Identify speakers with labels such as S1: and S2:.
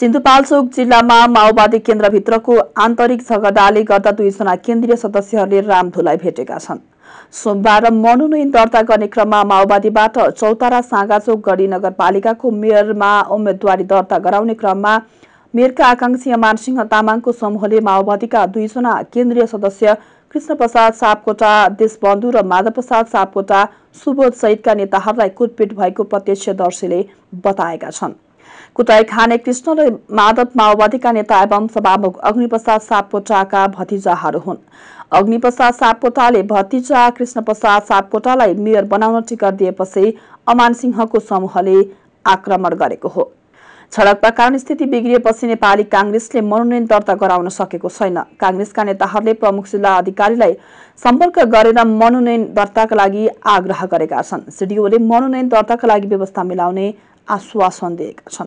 S1: सिन्धुपाल्चोक जिल्लामा माओवादी केन्द्रभित्रको आन्तरिक झगडाले गर्दा दुईजना केन्द्रीय सदस्यहरूले रामधुलाई भेटेका छन् सोमबार मनोनयन दर्ता गर्ने क्रममा माओवादीबाट चौतारा साँगाचोक गढी नगरपालिकाको मेयरमा उम्मेद्वारी दर्ता गराउने क्रममा मेयरका आकांक्षी अमान सिंह तामाङको समूहले माओवादीका दुईजना केन्द्रीय सदस्य कृष्णप्रसाद सापकोटा देशबन्धु र माधवप्रसाद सापकोटा सुबोध सहितका नेताहरूलाई कुटपिट भएको प्रत्यक्षदर्शीले बताएका छन् खाने कृष्ण र माधव माओवादीका नेता एवं सभामुख अग्निप्रसाद सापकोटाका भतिजाहरू हुन् अग्निप्रसाद सापकोटाले भतिजा कृष्णप्रसाद सापकोटालाई मेयर बनाउन टिकट दिएपछि अमान सिंहको समूहले आक्रमण गरेको हो सडकका कारण स्थिति बिग्रिएपछि नेपाली काङ्ग्रेसले मनोनयन दर्ता गराउन सकेको छैन काङ्ग्रेसका नेताहरूले प्रमुख जिल्ला अधिकारीलाई सम्पर्क गरेर मनोनयन दर्ताका लागि आग्रह गरेका छन् सिडिओले मनोनयन दर्ताका लागि व्यवस्था मिलाउने आश्वासन दिएका